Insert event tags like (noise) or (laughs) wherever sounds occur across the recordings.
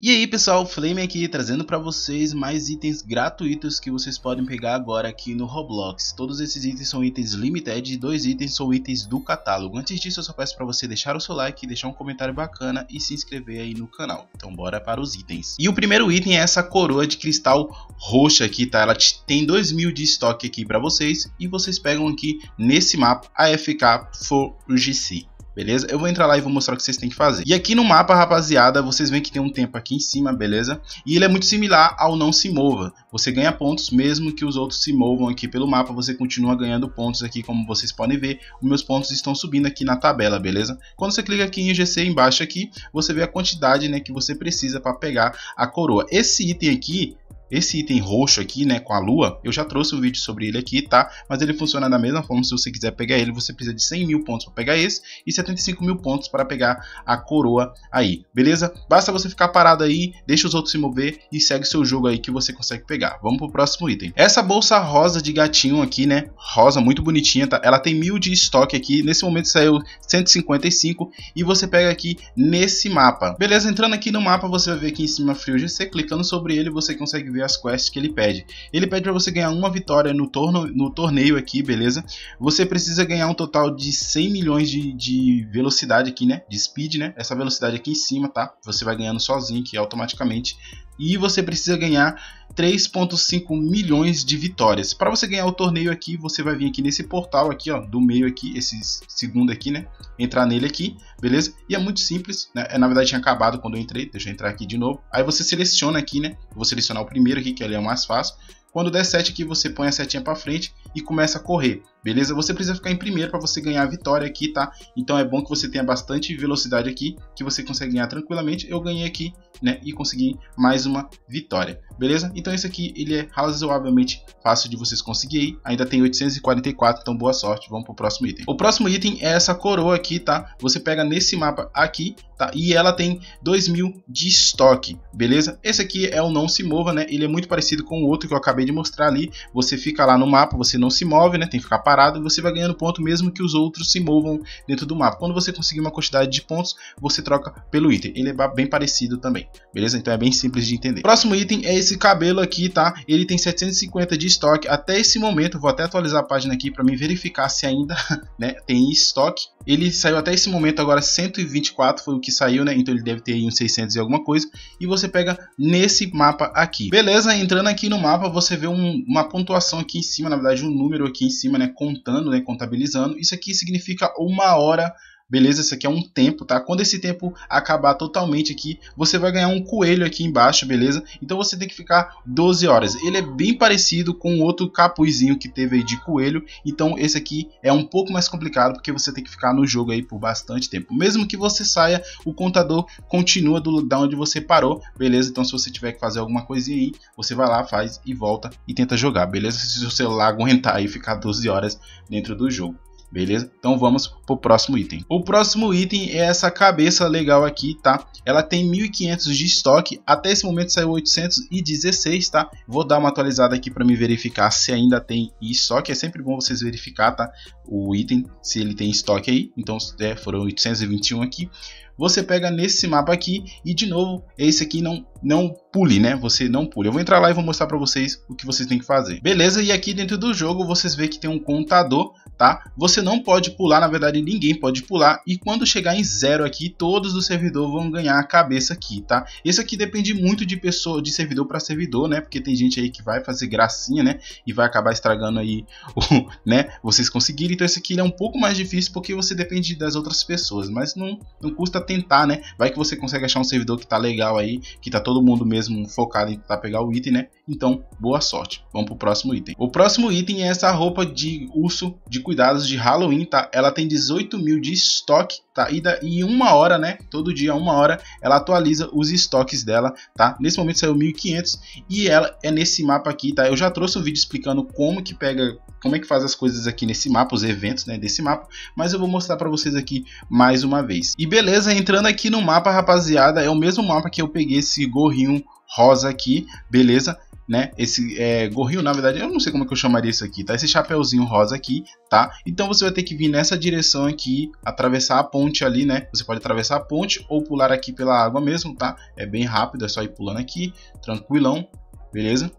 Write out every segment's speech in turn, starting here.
E aí pessoal, Flame aqui trazendo para vocês mais itens gratuitos que vocês podem pegar agora aqui no Roblox. Todos esses itens são itens limited e dois itens são itens do catálogo. Antes disso eu só peço para você deixar o seu like, deixar um comentário bacana e se inscrever aí no canal. Então bora para os itens. E o primeiro item é essa coroa de cristal roxa aqui, tá? Ela tem 2 mil de estoque aqui para vocês e vocês pegam aqui nesse mapa AFK 4GC beleza? Eu vou entrar lá e vou mostrar o que vocês têm que fazer. E aqui no mapa, rapaziada, vocês veem que tem um tempo aqui em cima, beleza? E ele é muito similar ao não se mova. Você ganha pontos mesmo que os outros se movam aqui pelo mapa, você continua ganhando pontos aqui, como vocês podem ver. Os meus pontos estão subindo aqui na tabela, beleza? Quando você clica aqui em GC embaixo aqui, você vê a quantidade né, que você precisa para pegar a coroa. Esse item aqui esse item roxo aqui, né, com a lua, eu já trouxe um vídeo sobre ele aqui, tá? Mas ele funciona da mesma forma, se você quiser pegar ele, você precisa de 100 mil pontos para pegar esse e 75 mil pontos para pegar a coroa aí, beleza? Basta você ficar parado aí, deixa os outros se mover e segue seu jogo aí que você consegue pegar. Vamos pro próximo item. Essa bolsa rosa de gatinho aqui, né, rosa, muito bonitinha, tá? Ela tem mil de estoque aqui, nesse momento saiu 155 e você pega aqui nesse mapa. Beleza, entrando aqui no mapa, você vai ver aqui em cima Free GC, clicando sobre ele, você consegue ver as quests que ele pede. Ele pede para você ganhar uma vitória no, torno, no torneio aqui, beleza? Você precisa ganhar um total de 100 milhões de, de velocidade aqui, né? De speed, né? Essa velocidade aqui em cima, tá? Você vai ganhando sozinho aqui automaticamente. E você precisa ganhar 3.5 milhões de vitórias. Para você ganhar o torneio aqui, você vai vir aqui nesse portal aqui, ó, do meio aqui, esse segundo aqui, né? Entrar nele aqui, beleza? E é muito simples, né? É, na verdade tinha acabado quando eu entrei, deixa eu entrar aqui de novo. Aí você seleciona aqui, né? vou selecionar o primeiro aqui, que ali é o mais fácil. Quando der 7 aqui, você põe a setinha para frente e começa a correr, beleza? Você precisa ficar em primeiro para você ganhar a vitória aqui, tá? Então é bom que você tenha bastante velocidade aqui, que você consegue ganhar tranquilamente. Eu ganhei aqui, né? E consegui mais uma vitória, beleza? Então esse aqui, ele é razoavelmente fácil de vocês conseguirem. Ainda tem 844, então boa sorte. Vamos pro próximo item. O próximo item é essa coroa aqui, tá? Você pega nesse mapa aqui, tá? E ela tem 2000 de estoque, beleza? Esse aqui é o Não Se Mova, né? Ele é muito parecido com o outro que eu acabei acabei de mostrar ali, você fica lá no mapa, você não se move, né? Tem que ficar parado e você vai ganhando ponto mesmo que os outros se movam dentro do mapa. Quando você conseguir uma quantidade de pontos, você troca pelo item. Ele é bem parecido também, beleza? Então é bem simples de entender. Próximo item é esse cabelo aqui, tá? Ele tem 750 de estoque. Até esse momento, vou até atualizar a página aqui para me verificar se ainda (laughs) né, tem estoque. Ele saiu até esse momento agora 124 foi o que saiu, né? Então ele deve ter aí uns 600 e alguma coisa. E você pega nesse mapa aqui. Beleza, entrando aqui no mapa, você você vê um, uma pontuação aqui em cima, na verdade um número aqui em cima, né, contando, né, contabilizando. Isso aqui significa uma hora Beleza? Isso aqui é um tempo, tá? Quando esse tempo acabar totalmente aqui, você vai ganhar um coelho aqui embaixo, beleza? Então você tem que ficar 12 horas. Ele é bem parecido com outro capuzinho que teve aí de coelho. Então esse aqui é um pouco mais complicado porque você tem que ficar no jogo aí por bastante tempo. Mesmo que você saia, o contador continua do, da onde você parou, beleza? Então se você tiver que fazer alguma coisinha aí, você vai lá, faz e volta e tenta jogar, beleza? Se o celular aguentar aí ficar 12 horas dentro do jogo. Beleza? Então vamos pro próximo item. O próximo item é essa cabeça legal aqui, tá? Ela tem 1500 de estoque, até esse momento saiu 816, tá? Vou dar uma atualizada aqui para me verificar se ainda tem estoque, é sempre bom vocês verificar, tá? O item, se ele tem estoque aí, então é, foram 821 aqui. Você pega nesse mapa aqui e de novo, esse aqui não, não pule, né? Você não pule. Eu vou entrar lá e vou mostrar para vocês o que vocês têm que fazer. Beleza, e aqui dentro do jogo vocês vê que tem um contador tá? Você não pode pular, na verdade ninguém pode pular, e quando chegar em zero aqui, todos do servidor vão ganhar a cabeça aqui, tá? Esse aqui depende muito de pessoa, de servidor para servidor, né? Porque tem gente aí que vai fazer gracinha, né? E vai acabar estragando aí, o, (laughs) né? Vocês conseguirem, então esse aqui é um pouco mais difícil porque você depende das outras pessoas, mas não, não custa tentar, né? Vai que você consegue achar um servidor que tá legal aí, que tá todo mundo mesmo focado em tá pegar o item, né? Então, boa sorte. Vamos pro próximo item. O próximo item é essa roupa de urso de cuidados de Halloween, tá? Ela tem 18 mil de estoque, tá? E, da, uma hora, né? Todo dia, uma hora, ela atualiza os estoques dela, tá? Nesse momento saiu 1.500 e ela é nesse mapa aqui, tá? Eu já trouxe o um vídeo explicando como que pega, como é que faz as coisas aqui nesse mapa, os eventos, né? Desse mapa, mas eu vou mostrar para vocês aqui mais uma vez. E beleza, entrando aqui no mapa, rapaziada, é o mesmo mapa que eu peguei esse gorrinho rosa aqui, beleza? né? Esse é, gorril, na verdade, eu não sei como é que eu chamaria isso aqui, tá? Esse chapéuzinho rosa aqui, tá? Então você vai ter que vir nessa direção aqui, atravessar a ponte ali, né? Você pode atravessar a ponte ou pular aqui pela água mesmo, tá? É bem rápido, é só ir pulando aqui, tranquilão, beleza?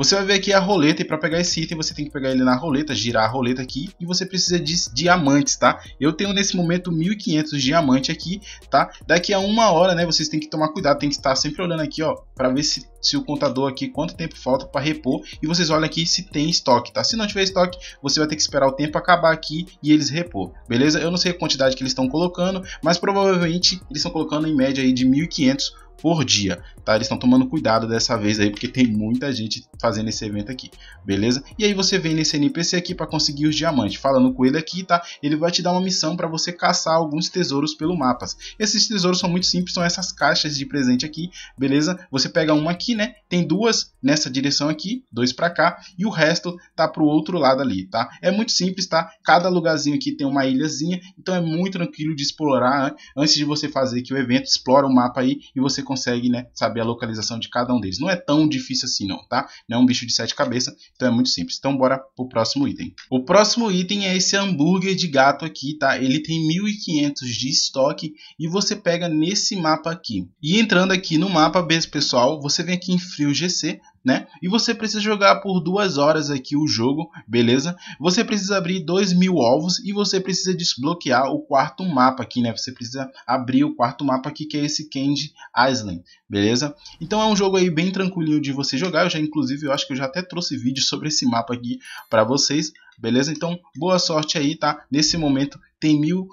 Você vai ver aqui a roleta e para pegar esse item você tem que pegar ele na roleta, girar a roleta aqui e você precisa de diamantes, tá? Eu tenho nesse momento 1500 diamantes aqui, tá? Daqui a uma hora, né, vocês têm que tomar cuidado, tem que estar sempre olhando aqui, ó, para ver se, se o contador aqui, quanto tempo falta para repor e vocês olham aqui se tem estoque, tá? Se não tiver estoque, você vai ter que esperar o tempo acabar aqui e eles repor, beleza? Eu não sei a quantidade que eles estão colocando, mas provavelmente eles estão colocando em média aí de 1500 por dia, tá? Eles estão tomando cuidado dessa vez aí, porque tem muita gente fazendo esse evento aqui, beleza? E aí você vem nesse NPC aqui para conseguir os diamantes. Falando com ele aqui, tá? Ele vai te dar uma missão para você caçar alguns tesouros pelo mapa. Esses tesouros são muito simples, são essas caixas de presente aqui, beleza? Você pega uma aqui, né? Tem duas nessa direção aqui, dois para cá, e o resto tá pro outro lado ali, tá? É muito simples, tá? Cada lugarzinho aqui tem uma ilhazinha, então é muito tranquilo de explorar, né? Antes de você fazer aqui o evento, explora o mapa aí e você consegue né, saber a localização de cada um deles. Não é tão difícil assim não, tá? Não é um bicho de sete cabeças, então é muito simples. Então bora pro próximo item. O próximo item é esse hambúrguer de gato aqui, tá? Ele tem 1500 de estoque e você pega nesse mapa aqui. E entrando aqui no mapa, pessoal, você vem aqui em Frio GC, né? E você precisa jogar por duas horas aqui o jogo, beleza? Você precisa abrir 2 mil ovos e você precisa desbloquear o quarto mapa aqui, né? Você precisa abrir o quarto mapa aqui, que é esse Candy Island, beleza? Então é um jogo aí bem tranquilinho de você jogar. Eu já, inclusive, eu acho que eu já até trouxe vídeo sobre esse mapa aqui para vocês, beleza? Então, boa sorte aí, tá? Nesse momento tem mil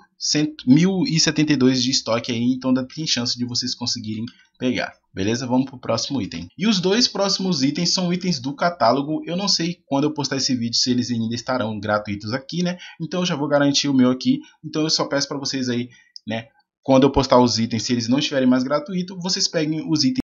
1072 de estoque aí, então ainda tem chance de vocês conseguirem pegar. Beleza? Vamos pro próximo item. E os dois próximos itens são itens do catálogo. Eu não sei quando eu postar esse vídeo se eles ainda estarão gratuitos aqui, né? Então eu já vou garantir o meu aqui. Então eu só peço para vocês aí, né? Quando eu postar os itens, se eles não estiverem mais gratuitos, vocês peguem os itens.